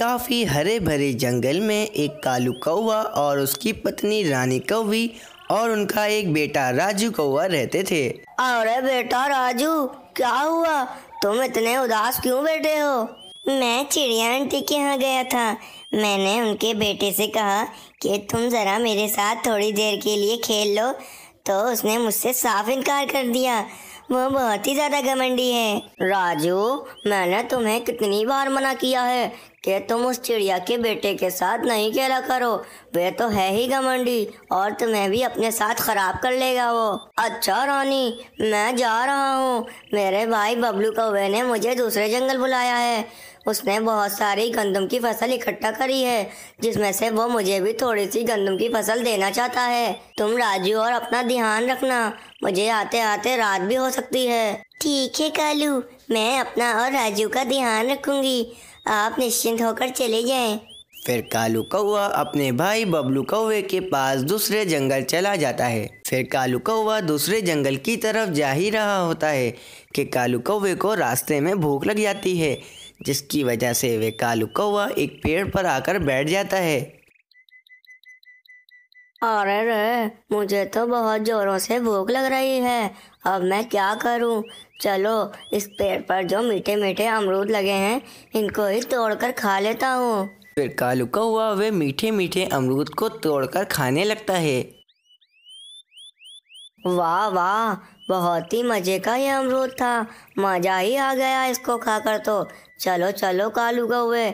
काफ़ी हरे भरे जंगल में एक कालू कौवा और उसकी पत्नी रानी कौवी और उनका एक बेटा राजू कौवा रहते थे अरे बेटा राजू क्या हुआ तुम इतने उदास क्यों बैठे हो मैं चिड़िया आंटी के यहाँ गया था मैंने उनके बेटे से कहा कि तुम ज़रा मेरे साथ थोड़ी देर के लिए खेल लो तो उसने मुझसे साफ इनकार कर दिया वो बहुत ही ज्यादा घमंडी है राजू मैंने तुम्हें कितनी बार मना किया है कि तुम उस चिड़िया के बेटे के साथ नहीं खेला करो वे तो है ही घमंडी और तुम्हें भी अपने साथ खराब कर लेगा वो अच्छा रानी मैं जा रहा हूँ मेरे भाई बबलू कौवे ने मुझे दूसरे जंगल बुलाया है उसने बहुत सारी गंदम की फसल इकट्ठा करी है जिसमें से वो मुझे भी थोड़ी सी गंदम की फसल देना चाहता है तुम राजू और अपना ध्यान रखना मुझे आते आते रात भी हो सकती है ठीक है कालू मैं अपना और राजू का ध्यान रखूंगी आप निश्चिंत होकर चले जाएं। फिर कालू कौवा अपने भाई बबलू कौवे के पास दूसरे जंगल चला जाता है फिर कालू कौवा दूसरे जंगल की तरफ जा ही रहा होता है कि कालू कौवे को रास्ते में भूख लग जाती है जिसकी वजह से वे कालू कौवा एक पेड़ पर आकर बैठ जाता है अरे रे मुझे तो बहुत जोरों से भूख लग रही है अब मैं क्या करूं? चलो इस पेड़ पर जो मीठे मीठे अमरूद लगे हैं इनको ही तोड़कर खा लेता हूँ फिर कालू कौवा वे मीठे मीठे अमरूद को तोड़कर खाने लगता है वाह वाह बहुत ही मज़े का ये अमरूद था मज़ा ही आ गया इसको खाकर तो चलो चलो कालू कौए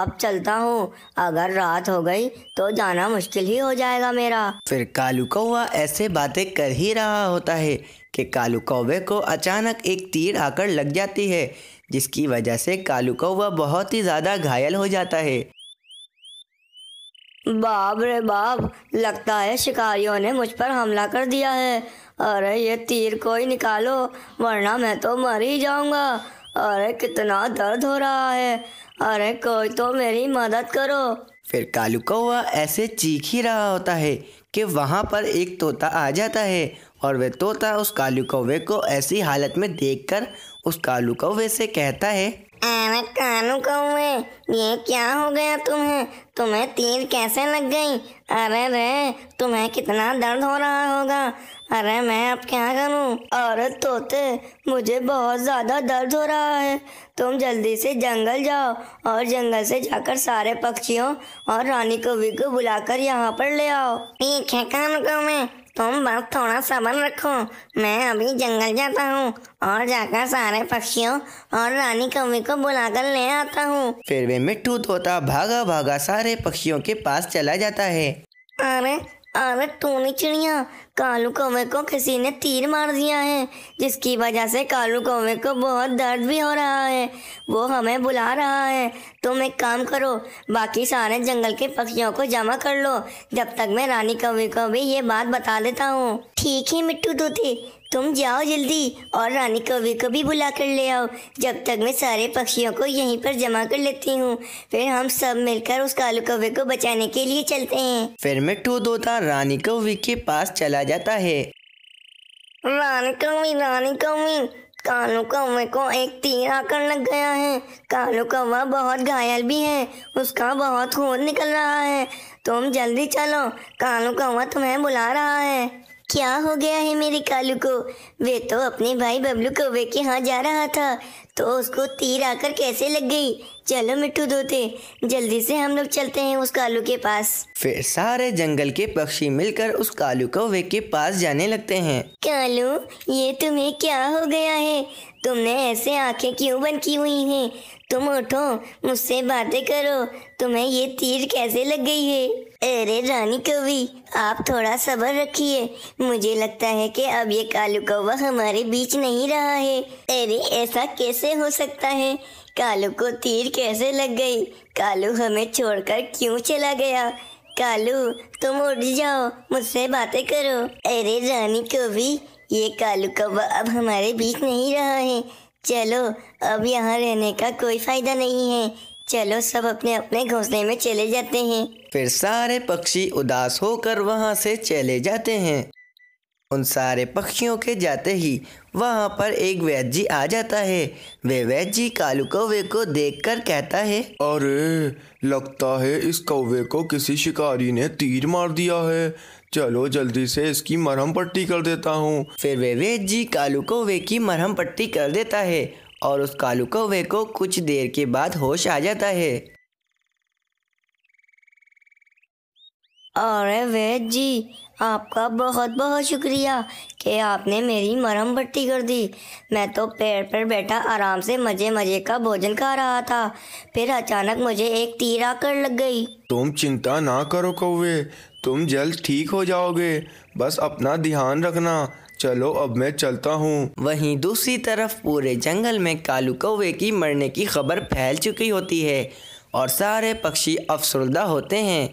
अब चलता हूँ अगर रात हो गई तो जाना मुश्किल ही हो जाएगा मेरा फिर कालू कौआ ऐसे बातें कर ही रहा होता है कि कालू कौवे को अचानक एक तीर आकर लग जाती है जिसकी वजह से कालू कौवा बहुत ही ज़्यादा घायल हो जाता है बाप रे बाप लगता है शिकारियों ने मुझ पर हमला कर दिया है अरे ये तीर कोई निकालो वरना मैं तो मर ही जाऊंगा अरे कितना दर्द हो रहा है अरे कोई तो मेरी मदद करो फिर कालू कौवा ऐसे चीख ही रहा होता है कि वहाँ पर एक तोता आ जाता है और वह तोता उस कालू कौवे को ऐसी हालत में देखकर उस कालू कौवे से कहता है अरे कानू कौए ये क्या हो गया तुम्हें तुम्हें तीर कैसे लग गई अरे रे तुम्हें कितना दर्द हो रहा होगा अरे मैं अब क्या करूं? अरे तोते मुझे बहुत ज़्यादा दर्द हो रहा है तुम जल्दी से जंगल जाओ और जंगल से जाकर सारे पक्षियों और रानी कवि को बुलाकर यहाँ पर ले आओ ठीक है कानू कौए तुम बस थोड़ा सबर रखो मैं अभी जंगल जाता हूँ और जाकर सारे पक्षियों और रानी कवी को बुलाकर ले आता हूँ फिर वे मिट्टू तोता भागा भागा सारे पक्षियों के पास चला जाता है अरे अरे टोनी चिड़िया कालू कौवे को किसी ने तीर मार दिया है जिसकी वजह से कालू कौवे को बहुत दर्द भी हो रहा है वो हमें बुला रहा है तुम एक काम करो बाकी सारे जंगल के पक्षियों को जमा कर लो जब तक मैं रानी कौवे को भी ये बात बता देता हूँ ठीक है मिट्टू तोते तुम जाओ जल्दी और रानी कौवे को भी बुला कर ले आओ जब तक मैं सारे पक्षियों को यहीं पर जमा कर लेती हूँ फिर हम सब मिलकर उस कालू कौवे को बचाने के लिए चलते हैं फिर मिट्टू तोता रानी कौवे के पास चला जाता है रानी कौवी रानी कौवी कालू कौवे को एक तीर आकर लग गया है कालू कौवा बहुत घायल भी है उसका बहुत खून निकल रहा है तुम जल्दी चलो कालू कौवा तुम्हें बुला रहा है क्या हो गया है मेरे कालू को वे तो अपने भाई बबलू कौवे के यहाँ जा रहा था तो उसको तीर आकर कैसे लग गई चलो मिट्टू धोते जल्दी से हम लोग चलते हैं उस कालू के पास फिर सारे जंगल के पक्षी मिलकर उस कालू कौवे के पास जाने लगते हैं कालू ये तुम्हें क्या हो गया है तुमने ऐसे आंखें क्यों बंद की हुई हैं तुम उठो मुझसे बातें करो तुम्हें ये तीर कैसे लग गई है अरे रानी कवि आप थोड़ा सब्र रखिए मुझे लगता है कि अब ये कालू कौवा हमारे बीच नहीं रहा है अरे ऐसा कैसे हो सकता है कालू को तीर कैसे लग गई कालू हमें छोड़कर क्यों चला गया कालू तुम उठ जाओ मुझसे बातें करो अरे रानी कवि ये कालू कौवा अब हमारे बीच नहीं रहा है चलो अब यहाँ रहने का कोई फायदा नहीं है चलो सब अपने अपने घोंसले में चले जाते हैं फिर सारे पक्षी उदास होकर वहाँ से चले जाते हैं उन सारे पक्षियों के जाते ही वहाँ पर एक वैद्य जी आ जाता है वे वैद्य जी कालू कौवे को देखकर कहता है अरे लगता है इस कौवे को किसी शिकारी ने तीर मार दिया है चलो जल्दी से इसकी मरहम पट्टी कर देता हूँ फिर वेवेद जी कालू कौवे की मरहम पट्टी कर देता है और उस कालू कौवे को कुछ देर के बाद होश आ जाता है अरे वेद जी आपका बहुत बहुत शुक्रिया कि आपने मेरी मरहम पट्टी कर दी मैं तो पेड़ पर बैठा आराम से मज़े मज़े का भोजन खा रहा था फिर अचानक मुझे एक तीर आकर लग गई तुम चिंता ना करो कौवे तुम जल्द ठीक हो जाओगे बस अपना ध्यान रखना चलो अब मैं चलता हूँ वहीं दूसरी तरफ पूरे जंगल में कालू कौवे की मरने की खबर फैल चुकी होती है और सारे पक्षी अफसरदा होते हैं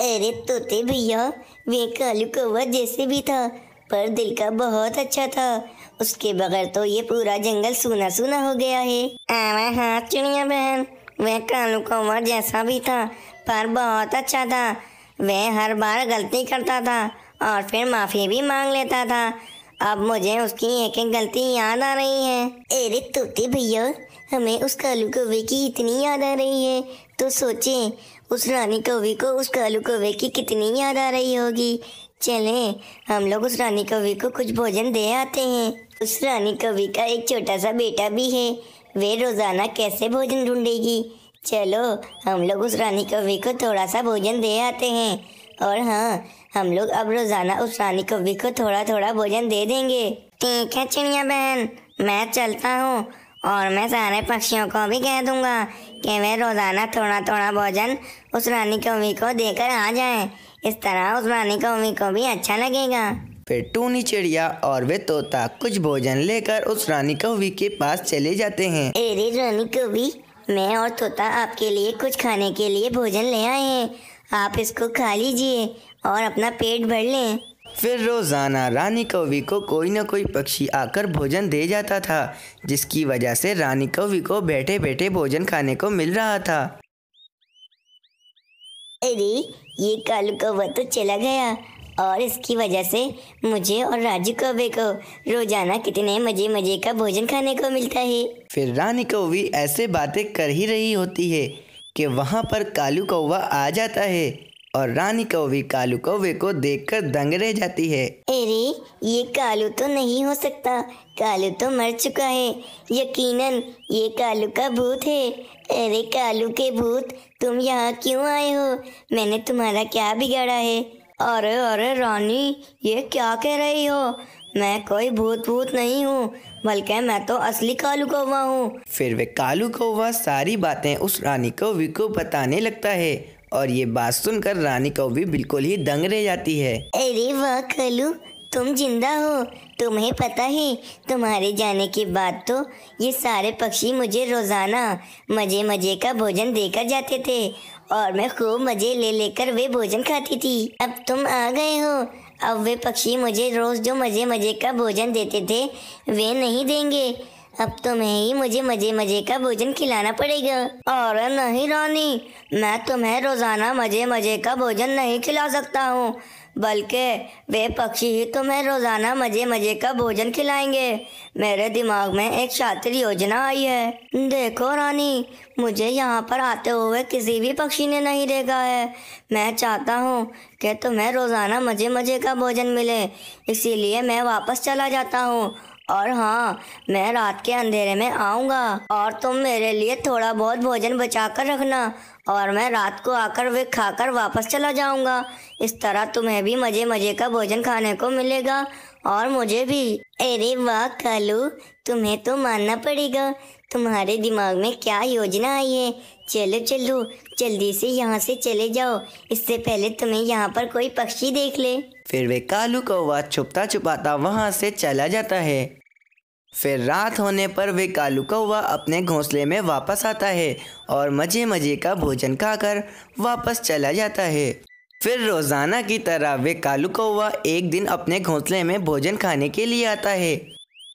अरे तोते भैया वे कालू कौवा जैसे भी था पर दिल का बहुत अच्छा था उसके बगैर तो ये पूरा जंगल सुना सुना हो गया है आवा हाँ चिड़िया बहन वह कालू कौवा जैसा भी था पर बहुत अच्छा था वह हर बार गलती करता था और फिर माफ़ी भी मांग लेता था अब मुझे उसकी एक एक गलती याद आ रही है अरे तोते भैया हमें उस कालू कौवे की इतनी याद आ रही है तो सोचे उस रानी कौवे को उस कालू कौवे की कितनी याद आ रही होगी चले हम लोग उस रानी कौवे को कुछ भोजन दे आते हैं उस रानी कौवे का एक छोटा सा बेटा भी है वे रोज़ाना कैसे भोजन ढूंढेगी चलो हम लोग उस रानी कवि को थोड़ा सा भोजन दे आते हैं और हाँ हम लोग अब रोज़ाना उस रानी कवि को थोड़ा थोड़ा भोजन दे देंगे ठीक है चिड़िया बहन मैं चलता हूँ और मैं सारे पक्षियों को भी कह दूंगा कि वे रोज़ाना थोड़ा थोड़ा भोजन उस रानी कवि को देकर आ जाएं। इस तरह उस रानी कवि को भी अच्छा लगेगा फिर टूनी चिड़िया और वे तोता कुछ भोजन लेकर उस रानी कवि के पास चले जाते हैं अरे रानी कवि मैं और तोता आपके लिए कुछ खाने के लिए भोजन ले आए हैं आप इसको खा लीजिए और अपना पेट भर लें फिर रोज़ाना रानी कौवी को कोई ना कोई पक्षी आकर भोजन दे जाता था जिसकी वजह से रानी कौवी को बैठे बैठे भोजन खाने को मिल रहा था अरे ये कालू कौवा तो चला गया और इसकी वजह से मुझे और राजू कौवे को रोजाना कितने मजे मजे का भोजन खाने को मिलता है फिर रानी कौवी ऐसे बातें कर ही रही होती है कि वहाँ पर कालू कौवा आ जाता है और रानी कौवी कालू कौवे को देखकर दंग रह जाती है अरे ये कालू तो नहीं हो सकता कालू तो मर चुका है यकीनन ये कालू का भूत है अरे कालू के भूत तुम यहाँ क्यों आए हो मैंने तुम्हारा क्या बिगाड़ा है अरे अरे रानी ये क्या कह रही हो मैं कोई भूत भूत नहीं हूँ बल्कि मैं तो असली कालू कौवा हूँ फिर वे कालू कौवा सारी बातें उस रानी कौवी को बताने लगता है और ये बात सुनकर रानी कौवी बिल्कुल ही दंग रह जाती है अरे वाह कालू तुम जिंदा हो तुम्हें पता है तुम्हारे जाने के बाद तो ये सारे पक्षी मुझे रोज़ाना मज़े मज़े का भोजन देकर जाते थे और मैं खूब मज़े ले लेकर वे भोजन खाती थी अब तुम आ गए हो अब वे पक्षी मुझे रोज़ जो मज़े मज़े का भोजन देते थे वे नहीं देंगे अब तुम्हें ही मुझे मज़े मज़े का भोजन खिलाना पड़ेगा और नहीं रानी मैं तुम्हें रोज़ाना मज़े मज़े का भोजन नहीं खिला सकता हूँ बल्कि वे पक्षी ही तुम्हें तो रोज़ाना मज़े मज़े का भोजन खिलाएंगे मेरे दिमाग में एक शातिर योजना आई है देखो रानी मुझे यहाँ पर आते हुए किसी भी पक्षी ने नहीं देखा है मैं चाहता हूँ कि तुम्हें रोज़ाना मज़े मज़े का भोजन मिले इसीलिए मैं वापस चला जाता हूँ और हाँ मैं रात के अंधेरे में आऊँगा और तुम मेरे लिए थोड़ा बहुत भोजन बचा कर रखना और मैं रात को आकर वे खाकर वापस चला जाऊंगा इस तरह तुम्हें भी मज़े मज़े का भोजन खाने को मिलेगा और मुझे भी अरे वाह कालू तुम्हें तो मानना पड़ेगा तुम्हारे दिमाग में क्या योजना आई है चलो चलो जल्दी से यहाँ से चले जाओ इससे पहले तुम्हें यहाँ पर कोई पक्षी देख ले फिर वे कालू कौवा छुपता छुपाता वहाँ से चला जाता है फिर रात होने पर वे कालू कौवा अपने घोंसले में वापस आता है और मज़े मज़े का भोजन खाकर वापस चला जाता है फिर रोज़ाना की तरह वे कालू कौवा एक दिन अपने घोंसले में भोजन खाने के लिए आता है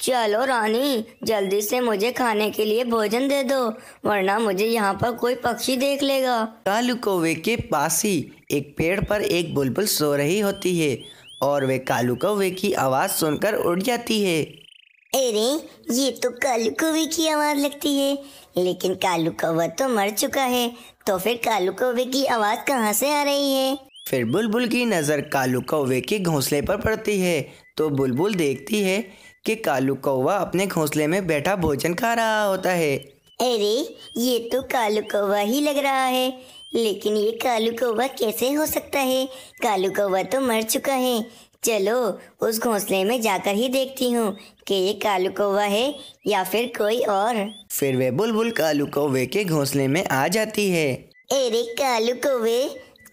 चलो रानी जल्दी से मुझे खाने के लिए भोजन दे दो वरना मुझे यहाँ पर कोई पक्षी देख लेगा कालू कौवे के पास ही एक पेड़ पर एक बुलबुल सो रही होती है और वे कालू कौवे की आवाज़ सुनकर उड़ जाती है अरे ये तो कालू कौवे की आवाज लगती है लेकिन कालू कौवा तो मर चुका है तो फिर कालू कौवे की आवाज कहाँ से आ रही है फिर बुलबुल की नज़र कालू कौवे के घोंसले पर पड़ती है तो बुलबुल देखती है कि कालू कौवा अपने घोंसले में बैठा भोजन खा रहा होता है अरे ये तो कालू कौवा ही लग रहा है लेकिन ये कालू कौवा कैसे हो सकता है कालू कौवा तो मर चुका है चलो उस घोंसले में जाकर ही देखती हूँ कि ये कालू कौवा है या फिर कोई और फिर वे बुलबुल कालू कौवे के घोंसले में आ जाती है अरे कालू कौवे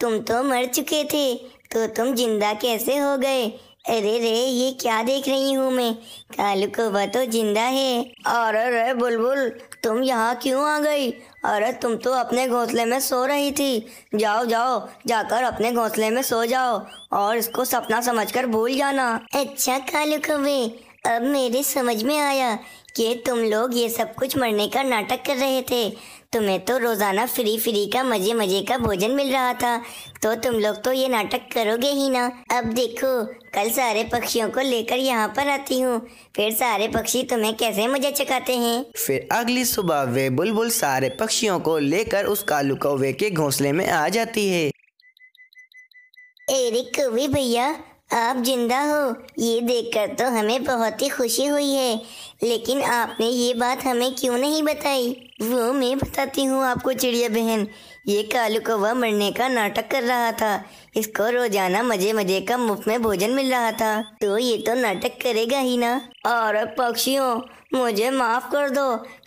तुम तो मर चुके थे तो तुम जिंदा कैसे हो गए अरे रे ये क्या देख रही हूँ मैं कालू कौवा तो जिंदा है और अरे बुलबुल तुम यहाँ क्यों आ गई अरे तुम तो अपने घोंसले में सो रही थी जाओ जाओ जाकर अपने घोंसले में सो जाओ और इसको सपना समझकर भूल जाना अच्छा कालू कौवे अब मेरे समझ में आया कि तुम लोग ये सब कुछ मरने का नाटक कर रहे थे तुम्हें तो रोज़ाना फ्री फ्री का मज़े मज़े का भोजन मिल रहा था तो तुम लोग तो ये नाटक करोगे ही ना अब देखो कल सारे पक्षियों को लेकर यहाँ पर आती हूँ फिर सारे पक्षी तुम्हें कैसे मजे चकाते हैं फिर अगली सुबह वे बुलबुल सारे पक्षियों को लेकर उस कालू कौवे के घोंसले में आ जाती है एरिक भैया आप जिंदा हो ये देखकर तो हमें बहुत ही खुशी हुई है लेकिन आपने ये बात हमें क्यों नहीं बताई वो मैं बताती हूँ आपको चिड़िया बहन ये कालू कौवा मरने का नाटक कर रहा था इसको रोजाना मजे मजे का मुफ्त में भोजन मिल रहा था तो ये तो नाटक करेगा ही ना और पक्षियों मुझे माफ कर दो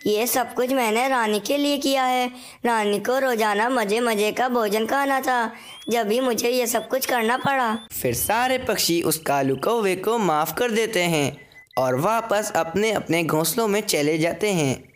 ये सब कुछ मैंने रानी के लिए किया है रानी को रोजाना मजे मजे का भोजन खाना था जब भी मुझे ये सब कुछ करना पड़ा फिर सारे पक्षी उस कालू कौवे को माफ कर देते हैं और वापस अपने अपने घोंसलों में चले जाते हैं